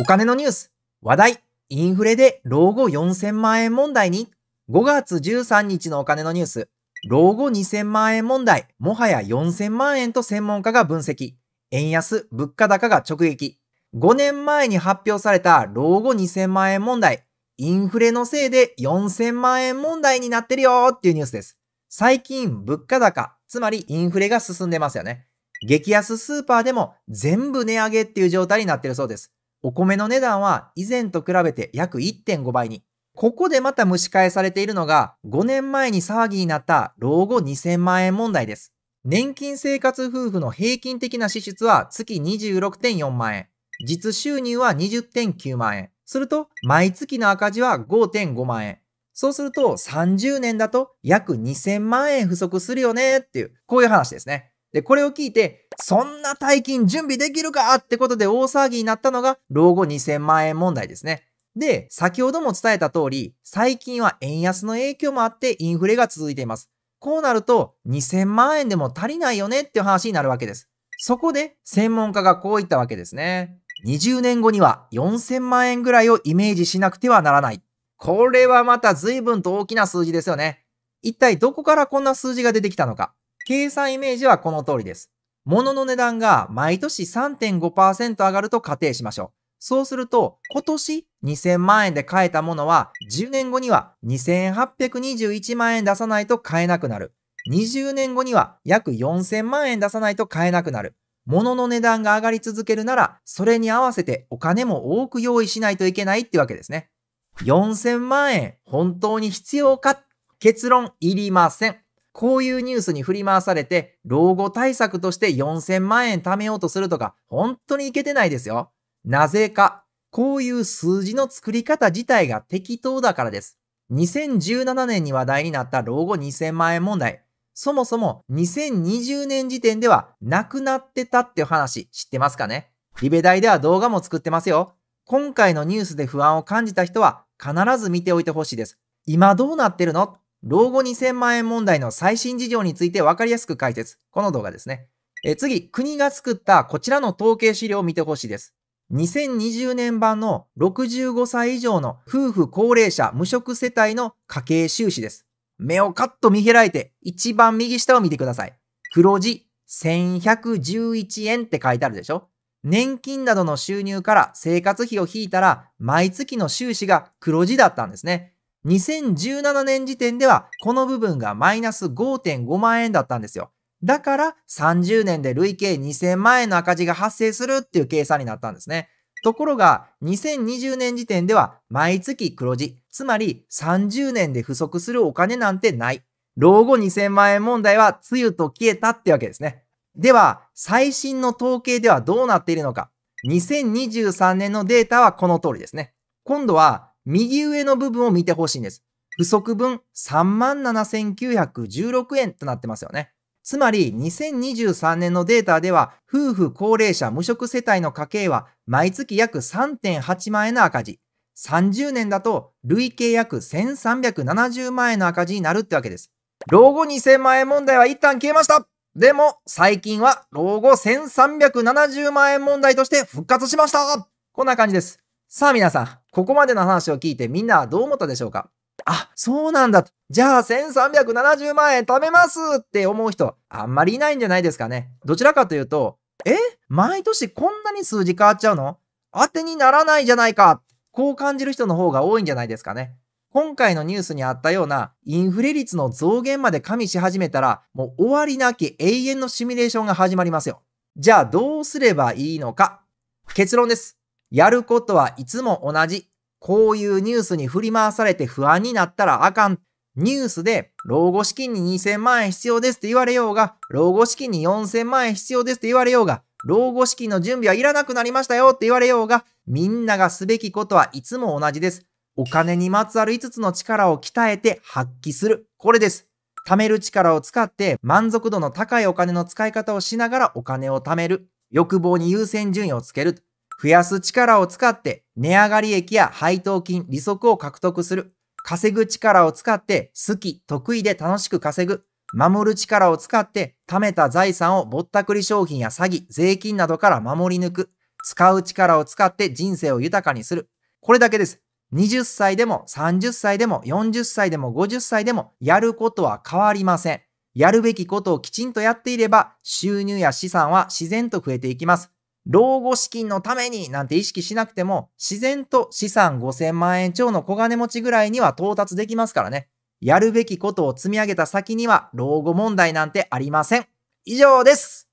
お金のニュース、話題、インフレで老後4000万円問題に、5月13日のお金のニュース、老後2000万円問題、もはや4000万円と専門家が分析、円安、物価高が直撃。5年前に発表された老後2000万円問題、インフレのせいで4000万円問題になってるよーっていうニュースです。最近、物価高、つまりインフレが進んでますよね。激安スーパーでも全部値上げっていう状態になってるそうです。お米の値段は以前と比べて約1.5倍に。ここでまた蒸し返されているのが、5年前に騒ぎになった老後2000万円問題です。年金生活夫婦の平均的な支出は月26.4万円。実収入は20.9万円。すると、毎月の赤字は5.5万円。そうすると、30年だと約2000万円不足するよねっていう、こういう話ですね。で、これを聞いて、そんな大金準備できるかってことで大騒ぎになったのが、老後2000万円問題ですね。で、先ほども伝えた通り、最近は円安の影響もあってインフレが続いています。こうなると、2000万円でも足りないよねっていう話になるわけです。そこで、専門家がこう言ったわけですね。20年後には4000万円ぐらいをイメージしなくてはならない。これはまた随分と大きな数字ですよね。一体どこからこんな数字が出てきたのか。計算イメージはこの通りです。物の値段が毎年3.5%上がると仮定しましょう。そうすると、今年2000万円で買えたものは、10年後には2821万円出さないと買えなくなる。20年後には約4000万円出さないと買えなくなる。物の値段が上がり続けるなら、それに合わせてお金も多く用意しないといけないってわけですね。4000万円、本当に必要か結論、いりません。こういうニュースに振り回されて、老後対策として4000万円貯めようとするとか、本当にいけてないですよ。なぜか、こういう数字の作り方自体が適当だからです。2017年に話題になった老後2000万円問題。そもそも2020年時点ではなくなってたっていう話知ってますかねリベ大では動画も作ってますよ。今回のニュースで不安を感じた人は必ず見ておいてほしいです。今どうなってるの老後2000万円問題の最新事情について分かりやすく解説。この動画ですね。え次、国が作ったこちらの統計資料を見てほしいです。2020年版の65歳以上の夫婦高齢者無職世帯の家計収支です。目をカッと見開いて、一番右下を見てください。黒字1111円って書いてあるでしょ年金などの収入から生活費を引いたら、毎月の収支が黒字だったんですね。2017年時点ではこの部分がマイナス5.5万円だったんですよ。だから30年で累計2000万円の赤字が発生するっていう計算になったんですね。ところが2020年時点では毎月黒字、つまり30年で不足するお金なんてない。老後2000万円問題はつゆと消えたってわけですね。では、最新の統計ではどうなっているのか。2023年のデータはこの通りですね。今度は右上の部分を見てほしいんです。不足分37,916円となってますよね。つまり2023年のデータでは夫婦高齢者無職世帯の家計は毎月約3.8万円の赤字。30年だと累計約1370万円の赤字になるってわけです。老後2000万円問題は一旦消えましたでも最近は老後1370万円問題として復活しましたこんな感じです。さあ皆さん、ここまでの話を聞いてみんなどう思ったでしょうかあ、そうなんだ。じゃあ1370万円貯めますって思う人、あんまりいないんじゃないですかね。どちらかというと、え毎年こんなに数字変わっちゃうの当てにならないじゃないか。こう感じる人の方が多いんじゃないですかね。今回のニュースにあったようなインフレ率の増減まで加味し始めたら、もう終わりなき永遠のシミュレーションが始まりますよ。じゃあどうすればいいのか。結論です。やることはいつも同じ。こういうニュースに振り回されて不安になったらあかん。ニュースで、老後資金に2000万円必要ですって言われようが、老後資金に4000万円必要ですって言われようが、老後資金の準備はいらなくなりましたよって言われようが、みんながすべきことはいつも同じです。お金にまつわる5つの力を鍛えて発揮する。これです。貯める力を使って満足度の高いお金の使い方をしながらお金を貯める。欲望に優先順位をつける。増やす力を使って値上がり益や配当金、利息を獲得する。稼ぐ力を使って好き、得意で楽しく稼ぐ。守る力を使って貯めた財産をぼったくり商品や詐欺、税金などから守り抜く。使う力を使って人生を豊かにする。これだけです。20歳でも30歳でも40歳でも50歳でもやることは変わりません。やるべきことをきちんとやっていれば収入や資産は自然と増えていきます。老後資金のためになんて意識しなくても、自然と資産5000万円超の小金持ちぐらいには到達できますからね。やるべきことを積み上げた先には、老後問題なんてありません。以上です。